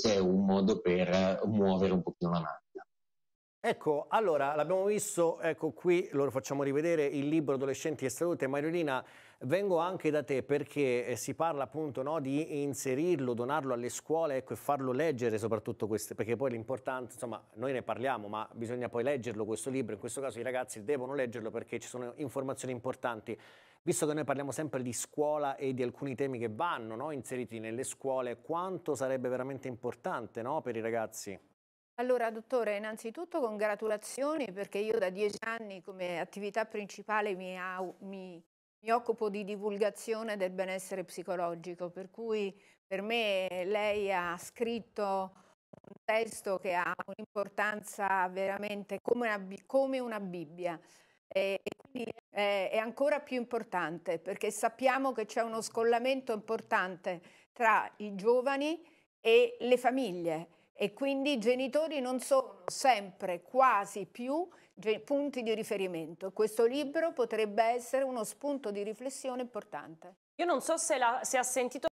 questo è un modo per eh, muovere un pochino la macchina. Ecco, allora l'abbiamo visto, ecco qui lo facciamo rivedere il libro Adolescenti e Salute. Mariolina, vengo anche da te perché eh, si parla appunto no, di inserirlo, donarlo alle scuole ecco, e farlo leggere soprattutto queste, perché poi l'importante, insomma, noi ne parliamo, ma bisogna poi leggerlo questo libro. In questo caso i ragazzi devono leggerlo perché ci sono informazioni importanti. Visto che noi parliamo sempre di scuola e di alcuni temi che vanno no, inseriti nelle scuole, quanto sarebbe veramente importante no, per i ragazzi? Allora, dottore, innanzitutto congratulazioni perché io da dieci anni come attività principale mi, mi, mi occupo di divulgazione del benessere psicologico, per cui per me lei ha scritto un testo che ha un'importanza veramente come una, come una Bibbia e, quindi è, è ancora più importante perché sappiamo che c'è uno scollamento importante tra i giovani e le famiglie e quindi i genitori non sono sempre quasi più punti di riferimento. Questo libro potrebbe essere uno spunto di riflessione importante. Io non so se, la, se ha sentito